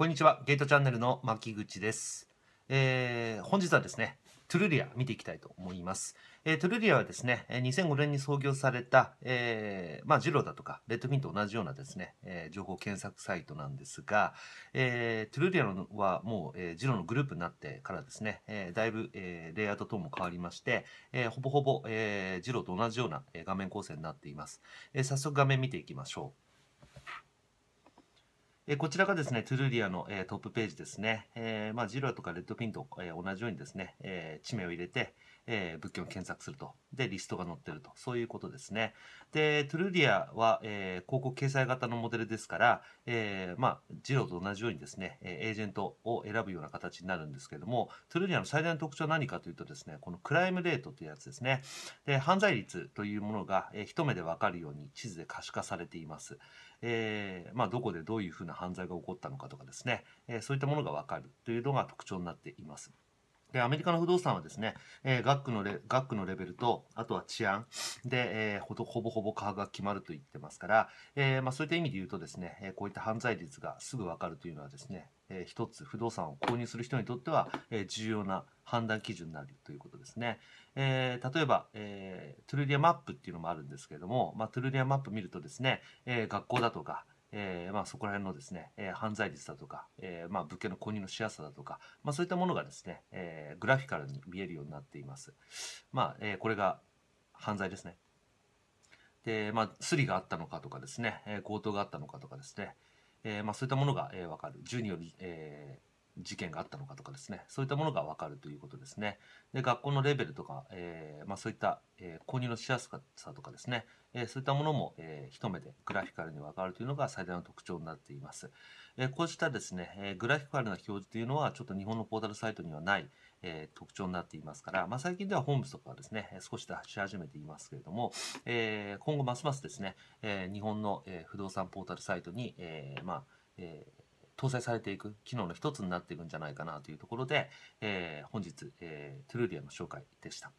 こんにちは、ゲートチャンネルの牧口です。えー、本日はですね、トゥルリア見ていきたいと思います。えー、トゥルリアはですね、2005年に創業された、えー、まあ、ジローだとか、レッドフィンと同じようなですね、えー、情報検索サイトなんですが、えー、トゥルリアのはもう、えー、ジローのグループになってからですね、えー、だいぶ、えー、レイアウト等も変わりまして、えー、ほぼほぼ、えー、ジローと同じような画面構成になっています。えー、早速画面見ていきましょう。えこちらがですね、トゥルリアの、えトップページですね。えまあ、ジロアとかレッドピンと、え同じようにですね、え地名を入れて、え物件を検索すると。で、リストが載ってると。そういうことですね。で、トゥルリアは、え広告掲載型のモデルですから、えまあ、ジローと同じようにですね、エージェントを選ぶような形になるんですけども、トゥルリアの最大の特徴は何かというとですね、このクライムレートというやつですね。で、犯罪率というものが、え一目でわかるように地図で可視化されています。えまあ、どこでどういうふうな犯罪が起こったのかとかですね、えそういったものがわかるというのが特徴になっています。で、アメリカの不動産はですね、え学区のレ、学区のレベルと、あとは治安で、えほど、ほぼほぼ価格が決まると言ってますから、えまあ、そういった意味で言うとですね、えこういった犯罪率がすぐわかるというのはですね、えー、一つ不動産を購入する人にとっては、え重要な判断基準になるということですね。えー、例えば、えー、トゥルリアマップっていうのもあるんですけれども、まあ、トゥルリアマップ見るとですね、え学校だとか、えー、まあ、そこら辺のですね、えー、犯罪率だとか、えー、まあ、物件の購入のしやすさだとか、まあ、そういったものがですね、えグラフィカルに見えるようになっています。まあ、えこれが犯罪ですね。で、まあ、スリがあったのかとかですね、え強盗があったのかとかですね、えまあ、そういったものが、えー、わかる。銃による、えー事件があったのかとかですね、そういったものがわかるということですね。で、学校のレベルとか、えー、まあ、そういった、えー、購入のしやすさとかですね、えー、そういったものも、え一目でグラフィカルにわかるというのが最大の特徴になっています。えこうしたですね、えグラフィカルな表示というのはちょっと日本のポータルサイトにはない、え特徴になっていますから、まあ、最近ではホームズとかですね、少し出し始めていますけれども、え今後ますますですね、え日本の、え不動産ポータルサイトに、えまあ、えー搭載されていく機能の一つになっていくんじゃないかなというところで、えー、本日、えー、トゥルーリアの紹介でした。